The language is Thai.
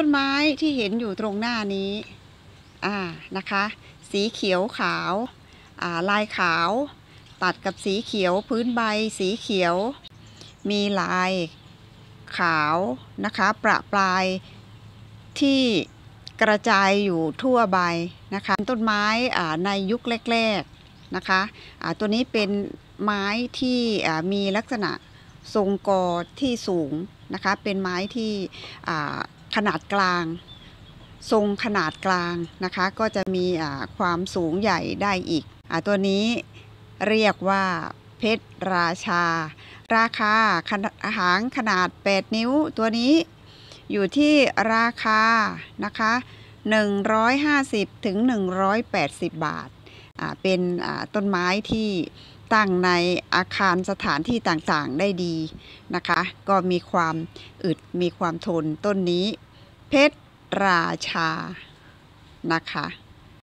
ต้นไม้ที่เห็นอยู่ตรงหน้านี้อ่านะคะ สีเขียวขาวอ่าลายขาว ตัดกับสีเขียวพื้นใบสีเขียวมีลายขาวนะคะประปลายที่กระจายอยู่ทั่วใบนะคะต้นไม้ในยุคแรกๆนะคะะตัวนี้เป็นไม้ที่มีลักษณะทรงกอที่สูงนะคะเป็นไม้ที่ขนาดกลางทรงขนาดกลางนะคะ ก็จะมีความสูงใหญ่ได้อีกอตัวนี้เรียกว่าเพชรราชา ราคาหางขนาด 8 นิ้วตัวนี้อยู่ที่ราคา นะคะ 150ถึง180 บาท เป็นต้นไม้ที่ตั้งในอาคารสถานที่ต่างๆได้ดีนะคะ ก็มีความอึด มีความทนต้นนี้เพชรราชานะคะ